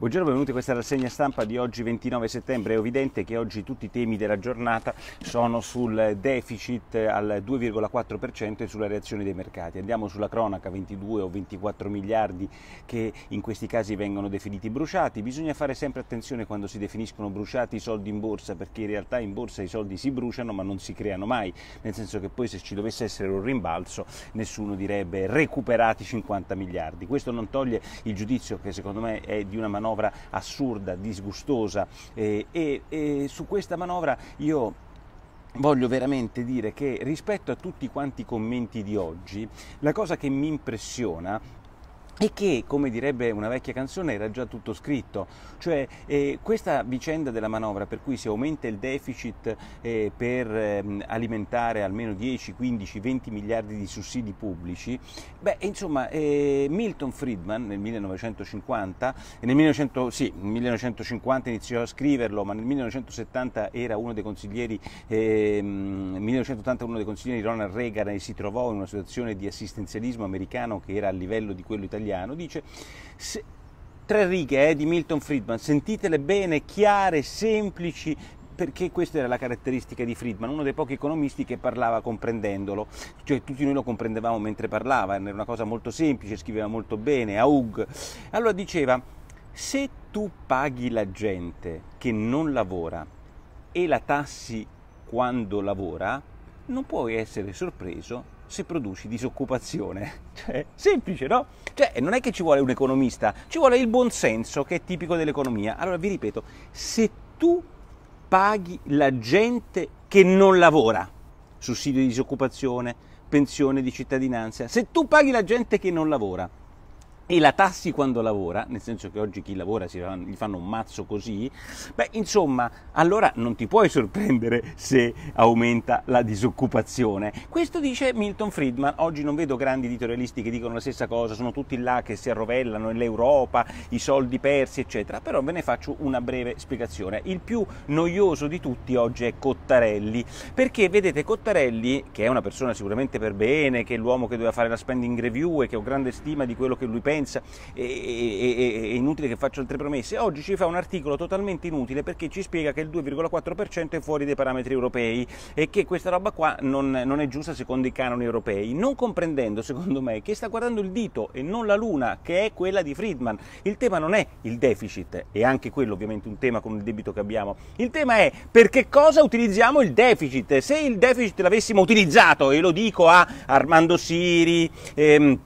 Buongiorno, benvenuti a questa rassegna stampa di oggi 29 settembre. È evidente che oggi tutti i temi della giornata sono sul deficit al 2,4% e sulla reazione dei mercati. Andiamo sulla cronaca, 22 o 24 miliardi che in questi casi vengono definiti bruciati. Bisogna fare sempre attenzione quando si definiscono bruciati i soldi in borsa, perché in realtà in borsa i soldi si bruciano ma non si creano mai, nel senso che poi se ci dovesse essere un rimbalzo nessuno direbbe recuperati 50 miliardi. Questo non toglie il giudizio che secondo me è di una manovra manovra assurda, disgustosa e, eh, e, e su questa manovra io voglio veramente dire che rispetto a tutti quanti i commenti di oggi, la cosa che mi impressiona e che, come direbbe una vecchia canzone, era già tutto scritto. Cioè eh, questa vicenda della manovra per cui si aumenta il deficit eh, per eh, alimentare almeno 10, 15, 20 miliardi di sussidi pubblici, beh insomma eh, Milton Friedman nel 1950, nel 1900, sì, 1950 iniziò a scriverlo, ma nel 1970 era uno dei consiglieri, eh, 1980 uno dei consiglieri Ronald Reagan e si trovò in una situazione di assistenzialismo americano che era a livello di quello italiano italiano, dice se, tre righe eh, di Milton Friedman, sentitele bene, chiare, semplici, perché questa era la caratteristica di Friedman, uno dei pochi economisti che parlava comprendendolo, cioè tutti noi lo comprendevamo mentre parlava, era una cosa molto semplice, scriveva molto bene, aug. Allora diceva, se tu paghi la gente che non lavora e la tassi quando lavora, non puoi essere sorpreso se produci disoccupazione. Cioè, semplice, no? Cioè, non è che ci vuole un economista, ci vuole il buon senso che è tipico dell'economia. Allora, vi ripeto, se tu paghi la gente che non lavora, sussidio di disoccupazione, pensione di cittadinanza, se tu paghi la gente che non lavora, e la tassi quando lavora, nel senso che oggi chi lavora fanno, gli fanno un mazzo così, beh insomma allora non ti puoi sorprendere se aumenta la disoccupazione. Questo dice Milton Friedman, oggi non vedo grandi editorialisti che dicono la stessa cosa, sono tutti là che si arrovellano, l'Europa, i soldi persi eccetera, però ve ne faccio una breve spiegazione. Il più noioso di tutti oggi è Cottarelli, perché vedete Cottarelli, che è una persona sicuramente per bene, che è l'uomo che doveva fare la spending review e che ho grande stima di quello che lui pensa, influenza e, e, e, è inutile che faccio altre promesse. Oggi ci fa un articolo totalmente inutile perché ci spiega che il 2,4% è fuori dai parametri europei e che questa roba qua non, non è giusta secondo i canoni europei, non comprendendo secondo me che sta guardando il dito e non la luna che è quella di Friedman. Il tema non è il deficit, e anche quello ovviamente un tema con il debito che abbiamo, il tema è per che cosa utilizziamo il deficit. Se il deficit l'avessimo utilizzato, e lo dico a Armando Siri, ehm,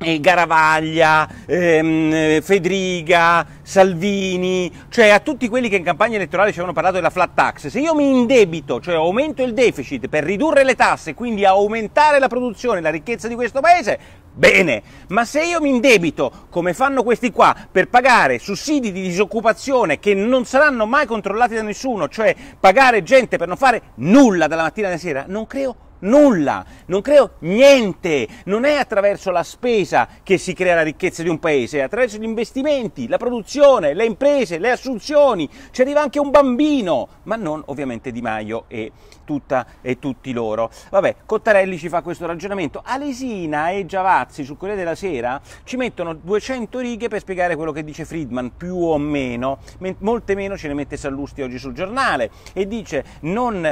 eh, Garavaglia, ehm, eh, Federica, Salvini, cioè a tutti quelli che in campagna elettorale ci avevano parlato della flat tax, se io mi indebito, cioè aumento il deficit per ridurre le tasse, quindi aumentare la produzione, e la ricchezza di questo paese, bene, ma se io mi indebito, come fanno questi qua, per pagare sussidi di disoccupazione che non saranno mai controllati da nessuno, cioè pagare gente per non fare nulla dalla mattina alla sera, non creo nulla nulla, non creo niente, non è attraverso la spesa che si crea la ricchezza di un paese, è attraverso gli investimenti, la produzione, le imprese, le assunzioni, ci arriva anche un bambino, ma non ovviamente Di Maio e, tutta, e tutti loro. Vabbè, Cottarelli ci fa questo ragionamento, Alesina e Giavazzi sul Corriere della Sera ci mettono 200 righe per spiegare quello che dice Friedman, più o meno, molte meno ce ne mette Sallusti oggi sul giornale e dice non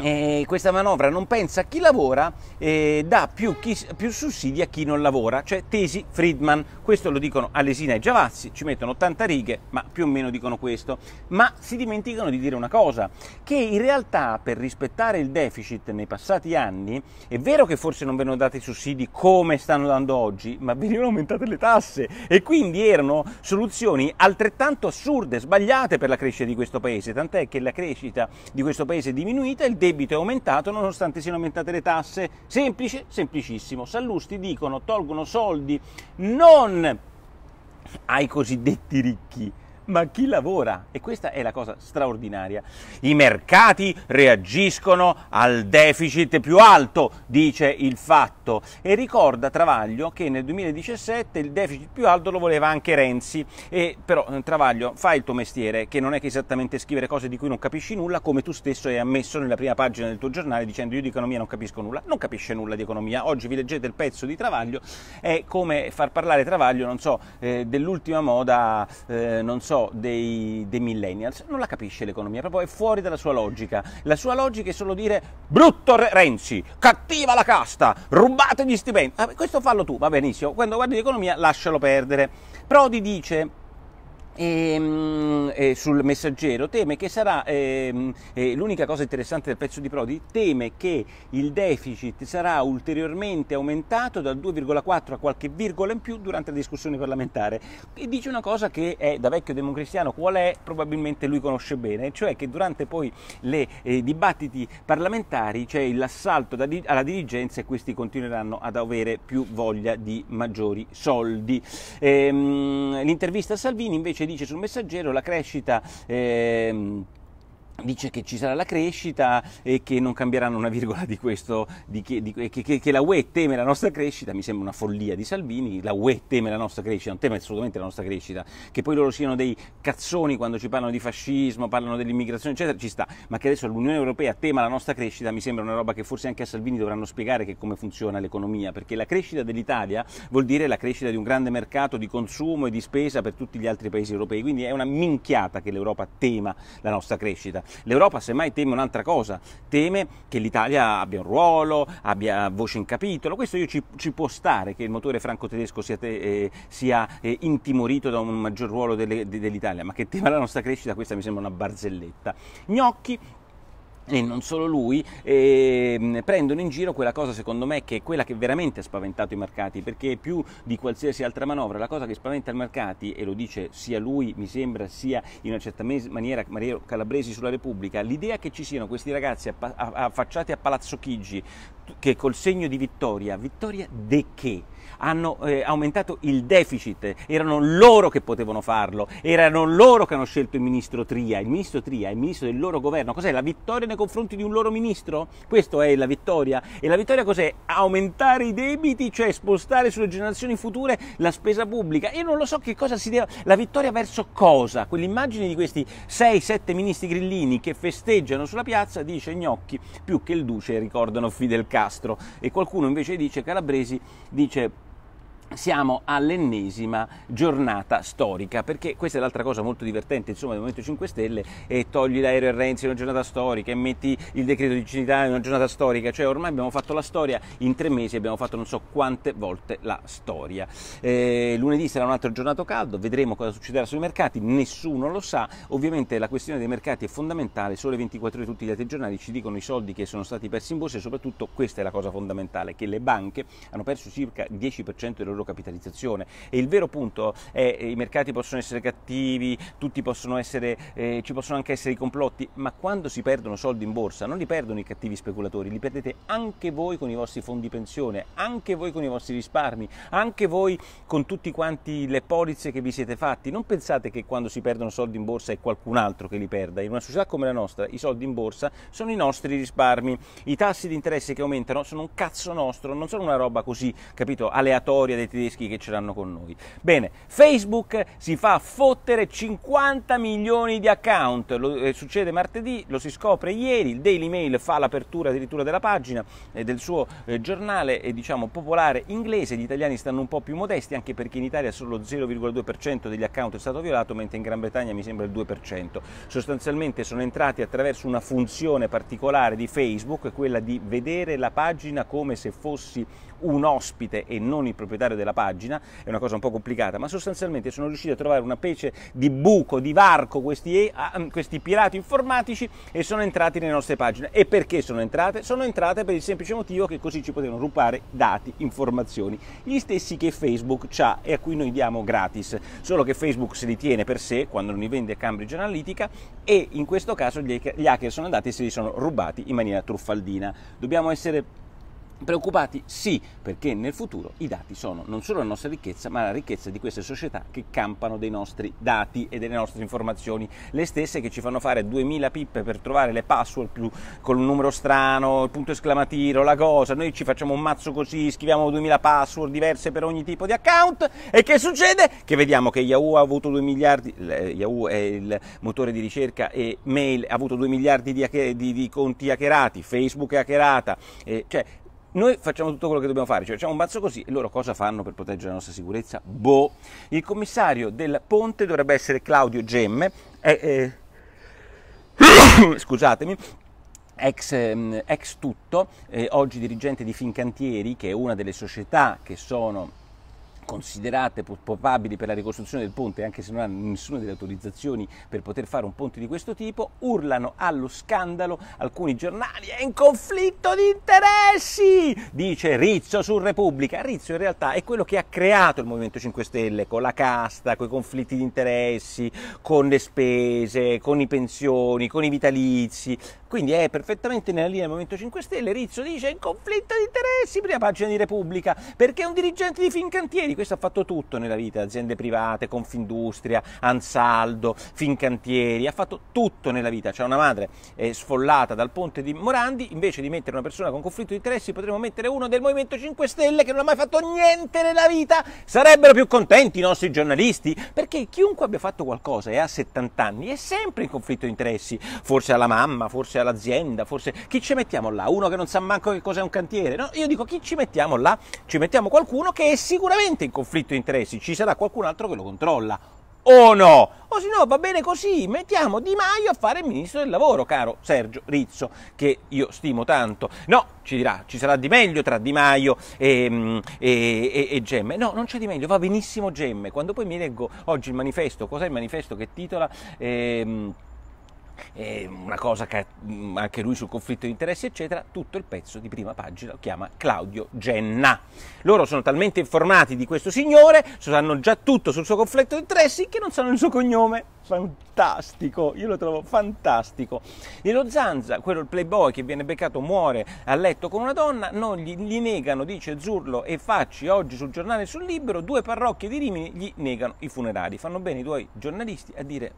eh, questa manovra non pensa a chi lavora, eh, dà più, chi, più, sussidi a chi non lavora, cioè tesi Friedman. Questo lo dicono Alesina e Giavazzi, ci mettono 80 righe, ma più o meno dicono questo. Ma si dimenticano di dire una cosa, che in realtà per rispettare il deficit nei passati anni, è vero che forse non venivano dati i sussidi come stanno dando oggi, ma venivano aumentate le tasse e quindi erano soluzioni altrettanto assurde, sbagliate per la crescita di questo paese, tant'è che la crescita di questo paese è diminuita e il deficit debito è aumentato nonostante siano aumentate le tasse. Semplice, semplicissimo. Sallusti dicono tolgono soldi non ai cosiddetti ricchi, ma chi lavora? E questa è la cosa straordinaria. I mercati reagiscono al deficit più alto, dice il fatto. E ricorda Travaglio che nel 2017 il deficit più alto lo voleva anche Renzi. E, però eh, Travaglio, fai il tuo mestiere, che non è che esattamente scrivere cose di cui non capisci nulla, come tu stesso hai ammesso nella prima pagina del tuo giornale dicendo io di economia non capisco nulla. Non capisce nulla di economia. Oggi vi leggete il pezzo di Travaglio, è come far parlare Travaglio, non so, eh, dell'ultima moda, eh, non so, so dei, dei millennials non la capisce l'economia, proprio è fuori dalla sua logica. La sua logica è solo dire brutto Renzi, cattiva la casta, rubate gli stipendi. Ah, questo fallo tu, va benissimo. Quando guardi l'economia lascialo perdere. Prodi dice e, ehm, e eh, sul messaggero teme che sarà e, ehm, eh, l'unica cosa interessante del pezzo di Prodi teme che il deficit sarà ulteriormente aumentato dal 2,4 a qualche virgola in più durante la discussione parlamentare e dice una cosa che è, da vecchio democristiano qual è probabilmente lui conosce bene cioè che durante poi le eh, dibattiti parlamentari c'è cioè l'assalto di, alla dirigenza e questi continueranno ad avere più voglia di maggiori soldi ehm, l'intervista a Salvini invece dice sul messaggero la crescita... Ehm, dice che ci sarà la crescita e che non cambieranno una virgola di questo, di che, di, che, che, che, la UE teme la nostra crescita, mi sembra una follia di Salvini, la UE teme la nostra crescita, non teme assolutamente la nostra crescita, che poi loro siano dei cazzoni quando ci parlano di fascismo, parlano dell'immigrazione eccetera, ci sta, ma che adesso l'Unione Europea tema la nostra crescita mi sembra una roba che forse anche a Salvini dovranno spiegare che come funziona l'economia, perché la crescita dell'Italia vuol dire la crescita di un grande mercato di consumo e di spesa per tutti gli altri paesi europei, quindi è una minchiata che l'Europa tema la nostra crescita. L'Europa semmai teme un'altra cosa, teme che l'Italia abbia un ruolo, abbia voce in capitolo, questo io ci, ci può stare che il motore franco-tedesco sia, eh, sia eh, intimorito da un maggior ruolo dell'Italia, ma che tema la nostra crescita questa mi sembra una barzelletta. Gnocchi e non solo lui, eh, prendono in giro quella cosa secondo me che è quella che veramente ha spaventato i mercati, perché più di qualsiasi altra manovra, la cosa che spaventa i mercati, e lo dice sia lui, mi sembra, sia in una certa maniera Mario Calabresi sulla Repubblica, l'idea che ci siano questi ragazzi affacciati a Palazzo Chigi, che col segno di vittoria, vittoria de che? hanno eh, aumentato il deficit, erano loro che potevano farlo, erano loro che hanno scelto il ministro Tria, il ministro Tria è il ministro del loro governo, cos'è la vittoria nei confronti di un loro ministro? Questa è la vittoria e la vittoria cos'è? Aumentare i debiti, cioè spostare sulle generazioni future la spesa pubblica, io non lo so che cosa si deve, la vittoria verso cosa? Quell'immagine di questi 6-7 ministri grillini che festeggiano sulla piazza dice Gnocchi più che il duce ricordano Fidel Castro e qualcuno invece dice Calabresi dice siamo all'ennesima giornata storica, perché questa è l'altra cosa molto divertente insomma, del Movimento 5 Stelle, e togli l'aereo e Renzi in una giornata storica, e metti il decreto di civiltà in una giornata storica, cioè ormai abbiamo fatto la storia, in tre mesi abbiamo fatto non so quante volte la storia. Eh, lunedì sarà un altro giornato caldo, vedremo cosa succederà sui mercati, nessuno lo sa, ovviamente la questione dei mercati è fondamentale, sole 24 ore tutti gli altri giornali ci dicono i soldi che sono stati persi in borsa e soprattutto questa è la cosa fondamentale, che le banche hanno perso circa il 10% del loro loro capitalizzazione. E il vero punto è che i mercati possono essere cattivi, tutti possono essere, eh, ci possono anche essere i complotti, ma quando si perdono soldi in borsa non li perdono i cattivi speculatori, li perdete anche voi con i vostri fondi pensione, anche voi con i vostri risparmi, anche voi con tutti quanti le polizze che vi siete fatti. Non pensate che quando si perdono soldi in borsa è qualcun altro che li perda. In una società come la nostra i soldi in borsa sono i nostri risparmi. I tassi di interesse che aumentano sono un cazzo nostro, non sono una roba così, capito, aleatoria dei tedeschi che ce l'hanno con noi. Bene, Facebook si fa fottere 50 milioni di account, lo, eh, succede martedì, lo si scopre ieri, il Daily Mail fa l'apertura addirittura della pagina eh, del suo eh, giornale eh, diciamo, popolare inglese, gli italiani stanno un po' più modesti anche perché in Italia solo 0,2% degli account è stato violato, mentre in Gran Bretagna mi sembra il 2%. Sostanzialmente sono entrati attraverso una funzione particolare di Facebook, quella di vedere la pagina come se fossi un ospite e non il proprietario della pagina, è una cosa un po' complicata, ma sostanzialmente sono riusciti a trovare una pece di buco, di varco questi, ah, mm, questi pirati informatici e sono entrati nelle nostre pagine. E perché sono entrate? Sono entrate per il semplice motivo che così ci potevano rubare dati, informazioni, gli stessi che Facebook ha e a cui noi diamo gratis, solo che Facebook se li tiene per sé quando non li vende a Cambridge Analytica e in questo caso gli hacker sono andati e se li sono rubati in maniera truffaldina. Dobbiamo essere Preoccupati? Sì, perché nel futuro i dati sono non solo la nostra ricchezza, ma la ricchezza di queste società che campano dei nostri dati e delle nostre informazioni, le stesse che ci fanno fare 2000 pippe per trovare le password più, con un numero strano, il punto esclamativo, la cosa, noi ci facciamo un mazzo così, scriviamo 2000 password diverse per ogni tipo di account e che succede? Che vediamo che Yahoo ha avuto 2 miliardi, eh, Yahoo è il motore di ricerca e mail ha avuto 2 miliardi di, di, di conti hackerati, Facebook è hackerata, e, cioè noi facciamo tutto quello che dobbiamo fare, cioè facciamo un mazzo così e loro cosa fanno per proteggere la nostra sicurezza? Boh. Il commissario del ponte dovrebbe essere Claudio Gemme, eh, eh, scusatemi, Ex, ehm, ex, tutto, eh, oggi dirigente di Fincantieri, che è una delle società che sono considerate probabili per la ricostruzione del ponte, anche se non hanno nessuna delle autorizzazioni per poter fare un ponte di questo tipo, urlano allo scandalo alcuni giornali. È in conflitto di interessi, dice Rizzo su Repubblica. Rizzo in realtà è quello che ha creato il Movimento 5 Stelle con la casta, con i conflitti di interessi, con le spese, con i pensioni, con i vitalizi. Quindi è perfettamente nella linea del Movimento 5 Stelle. Rizzo dice è in conflitto di interessi, prima pagina di Repubblica, perché è un dirigente di Fincantieri questo ha fatto tutto nella vita, aziende private, Confindustria, Ansaldo, Fincantieri, ha fatto tutto nella vita. C'è una madre eh, sfollata dal ponte di Morandi, invece di mettere una persona con conflitto di interessi potremmo mettere uno del Movimento 5 Stelle che non ha mai fatto niente nella vita. Sarebbero più contenti i nostri giornalisti, perché chiunque abbia fatto qualcosa e ha 70 anni è sempre in conflitto di interessi, forse alla mamma, forse all'azienda, forse chi ci mettiamo là? Uno che non sa manco che cos'è un cantiere? No, io dico chi ci mettiamo là? Ci mettiamo qualcuno che è sicuramente in conflitto di interessi, ci sarà qualcun altro che lo controlla. O no? O se no va bene così, mettiamo Di Maio a fare il ministro del lavoro, caro Sergio Rizzo, che io stimo tanto. No, ci dirà, ci sarà di meglio tra Di Maio e, mm, e, e, e Gemme. No, non c'è di meglio, va benissimo Gemme. Quando poi mi leggo oggi il manifesto, cos'è il manifesto che titola... Eh, eh, una cosa che mm, anche lui sul conflitto di interessi, eccetera, tutto il pezzo di prima pagina lo chiama Claudio Genna. Loro sono talmente informati di questo signore, sanno già tutto sul suo conflitto di interessi che non sanno il suo cognome. Fantastico, io lo trovo fantastico. E lo Zanza, quello il playboy che viene beccato muore a letto con una donna, non gli, gli negano, dice Zurlo e Facci oggi sul giornale e sul libero, due parrocchie di Rimini gli negano i funerali. Fanno bene i tuoi giornalisti a dire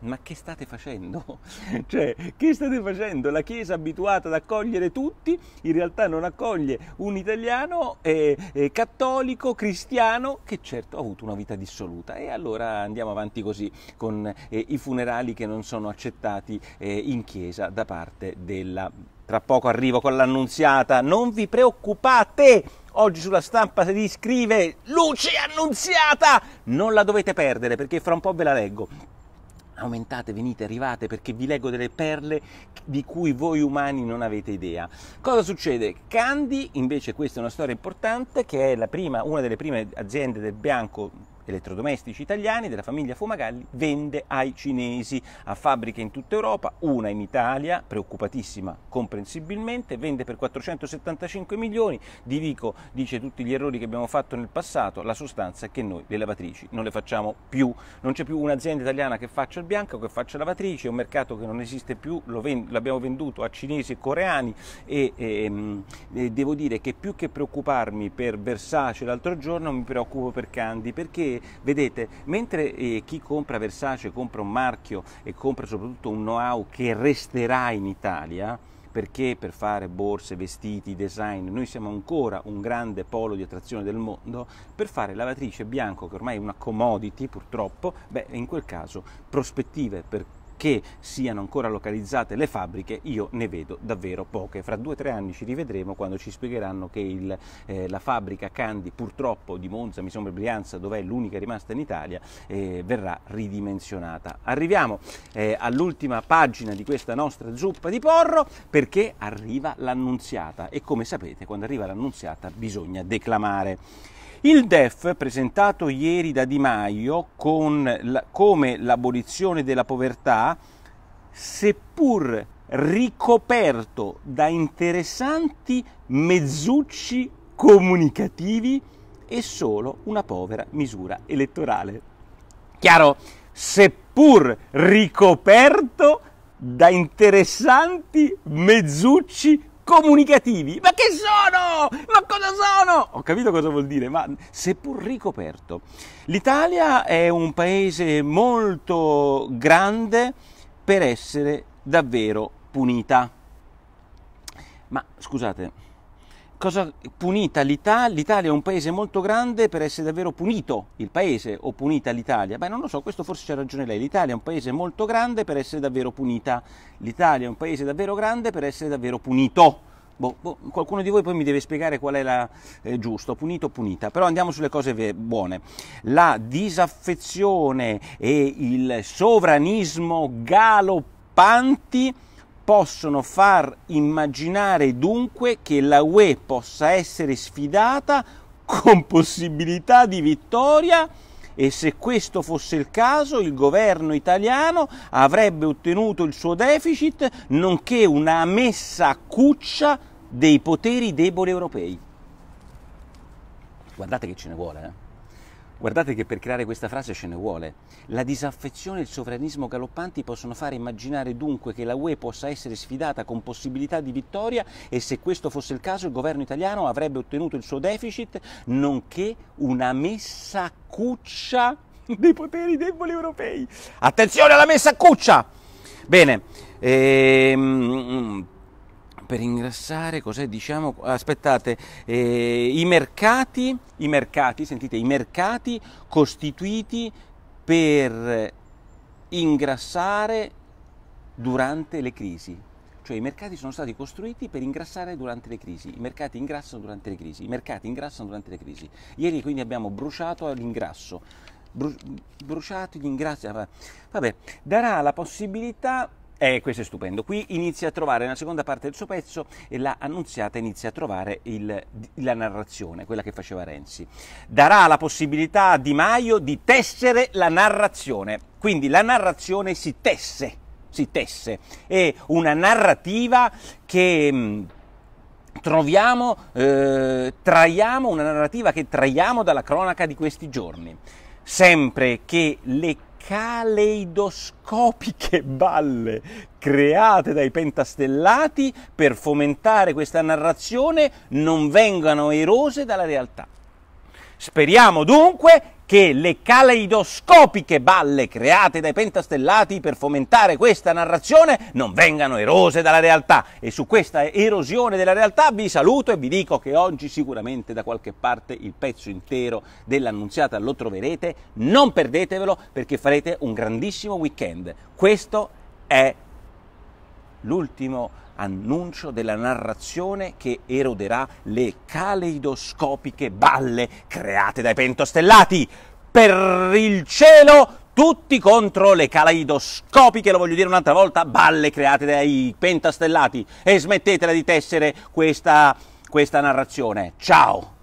ma che state facendo? cioè, che state facendo? La Chiesa abituata ad accogliere tutti, in realtà non accoglie un italiano eh, eh, cattolico, cristiano, che certo ha avuto una vita dissoluta. E allora andiamo avanti così, con eh, i funerali che non sono accettati eh, in Chiesa da parte della... Tra poco arrivo con l'annunziata, non vi preoccupate! Oggi sulla stampa si scrive Luce Annunziata! Non la dovete perdere perché fra un po' ve la leggo aumentate, venite, arrivate perché vi leggo delle perle di cui voi umani non avete idea. Cosa succede? Candy, invece questa è una storia importante, che è prima, una delle prime aziende del bianco elettrodomestici italiani della famiglia Fumagalli vende ai cinesi, ha fabbriche in tutta Europa, una in Italia, preoccupatissima comprensibilmente, vende per 475 milioni, Di Vico dice tutti gli errori che abbiamo fatto nel passato, la sostanza è che noi le lavatrici non le facciamo più, non c'è più un'azienda italiana che faccia il bianco, che faccia lavatrici, è un mercato che non esiste più, l'abbiamo venduto a cinesi e coreani e, e, ehm, e devo dire che più che preoccuparmi per Versace l'altro giorno mi preoccupo per Candy perché vedete, mentre eh, chi compra Versace compra un marchio e compra soprattutto un know-how che resterà in Italia, perché per fare borse, vestiti, design, noi siamo ancora un grande polo di attrazione del mondo, per fare lavatrice bianco, che ormai è una commodity purtroppo, beh, in quel caso prospettive per che siano ancora localizzate le fabbriche io ne vedo davvero poche. Fra due o tre anni ci rivedremo quando ci spiegheranno che il, eh, la fabbrica Candy, purtroppo di Monza, mi sembra Brianza, dov'è l'unica rimasta in Italia, eh, verrà ridimensionata. Arriviamo eh, all'ultima pagina di questa nostra zuppa di porro perché arriva l'annunziata e come sapete quando arriva l'annunziata bisogna declamare. Il DEF presentato ieri da Di Maio la, come l'abolizione della povertà, seppur ricoperto da interessanti mezzucci comunicativi, è solo una povera misura elettorale. Chiaro, seppur ricoperto da interessanti mezzucci comunicativi. Ma che ma cosa sono? Ho capito cosa vuol dire, ma seppur ricoperto. L'Italia è un paese molto grande per essere davvero punita. Ma scusate, cosa punita l'Italia? L'Italia è un paese molto grande per essere davvero punito il paese o punita l'Italia? Beh, non lo so, questo forse c'è ragione lei. L'Italia è un paese molto grande per essere davvero punita. L'Italia è un paese davvero grande per essere davvero punito. Boh, boh, qualcuno di voi poi mi deve spiegare qual è la eh, giusto, punito o punita, però andiamo sulle cose ve- buone. La disaffezione e il sovranismo galoppanti possono far immaginare dunque che la UE possa essere sfidata con possibilità di vittoria e se questo fosse il caso il governo italiano avrebbe ottenuto il suo deficit nonché una messa a cuccia dei poteri deboli europei. Guardate che ce ne vuole, eh? Guardate che per creare questa frase ce ne vuole. La disaffezione e il sovranismo galoppanti possono fare immaginare dunque che la UE possa essere sfidata con possibilità di vittoria e se questo fosse il caso il governo italiano avrebbe ottenuto il suo deficit nonché una messa a cuccia dei poteri deboli europei. Attenzione alla messa a cuccia! Bene, ehm, per ingrassare, cos'è diciamo? Aspettate, eh, i mercati, i mercati, sentite, i mercati costituiti per ingrassare durante le crisi. Cioè i mercati sono stati costruiti per ingrassare durante le crisi, i mercati ingrassano durante le crisi, i mercati ingrassano durante le crisi. Ieri quindi abbiamo bruciato l'ingrasso, Bru- bruciato gli ingrassi, vabbè, darà la possibilità e eh, questo è stupendo. Qui inizia a trovare, nella seconda parte del suo pezzo, la annunziata inizia a trovare il, la narrazione, quella che faceva Renzi. Darà la possibilità a Di Maio di tessere la narrazione. Quindi la narrazione si tesse, si tesse. È una narrativa che... Mm, troviamo, eh, traiamo una narrativa che traiamo dalla cronaca di questi giorni sempre che le caleidoscopiche balle create dai pentastellati per fomentare questa narrazione non vengano erose dalla realtà. Speriamo dunque che le caleidoscopiche balle create dai pentastellati per fomentare questa narrazione non vengano erose dalla realtà. E su questa erosione della realtà vi saluto e vi dico che oggi sicuramente da qualche parte il pezzo intero dell'annunziata lo troverete. Non perdetevelo perché farete un grandissimo weekend. Questo è l'ultimo annuncio della narrazione che eroderà le caleidoscopiche balle create dai pentostellati. Per il cielo tutti contro le caleidoscopiche, lo voglio dire un'altra volta, balle create dai pentastellati e smettetela di tessere questa, questa narrazione. Ciao!